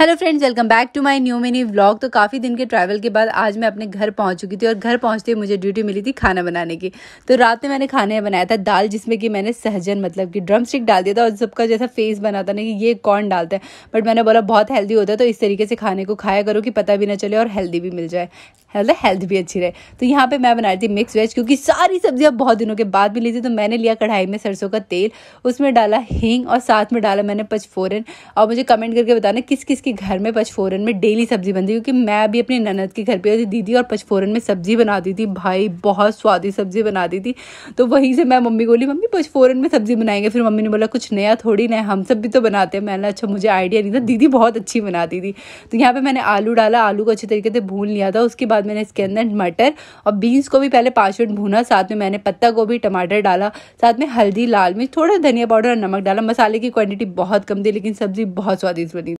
hello friends welcome back to my new mini vlog तो काफ़ी दिन के ट्रैवल के बाद आज मैं अपने घर पहुंच चुकी थी और घर पहुंचते मुझे ड्यूटी मिली थी खाना बनाने की तो रात में मैंने खाने बनाया था दाल जिसमें कि मैंने सहजन मतलब कि ड्रम स्टिक डाल दिया था और सबका जैसा फेस बना था ना कि ये कौन डालता है बट मैंने बोला बहुत हेल्दी होता है तो इस तरीके से खाने को खाया करो कि पता भी ना चले और हेल्दी भी मिल जाए हेल्थ हेल्थ भी अच्छी रहे तो यहाँ पे मैं बना रही थी मिक्स वेज क्योंकि सारी सब्जियाँ बहुत दिनों के बाद भी ली थी तो मैंने लिया कढ़ाई में सरसों का तेल उसमें डाला हींग और साथ में डाला मैंने पचफोरन और मुझे कमेंट करके बताना किस किस के घर में पचफोरन में डेली सब्जी बनती क्योंकि मैं अभी अपनी ननद के घर पर दीदी और पचफोरन में सब्जी बनाती थी भाई बहुत स्वादी सब्जी बनाती थी तो वहीं से मैं मम्मी बोली मम्मी पचफोरन में सब्जी बनाएंगे फिर मम्मी ने बोला कुछ नया थोड़ी नया हम सब भी तो बनाते हैं मैंने अच्छा मुझे आइडिया नहीं था दीदी बहुत अच्छी बनाती थी तो यहाँ पर मैंने आलू डाला आलू को अच्छे तरीके से भून लिया था उसके बाद बाद मैंने इसके अंदर मटर और बीन्स को भी पहले पाँच मिनट भूना साथ में मैंने पत्ता गोभी टमाटर डाला साथ में हल्दी लाल मिर्च थोड़ा धनिया पाउडर और नमक डाला मसाले की क्वांटिटी बहुत कम थी लेकिन सब्ज़ी बहुत स्वादिष्ट बनी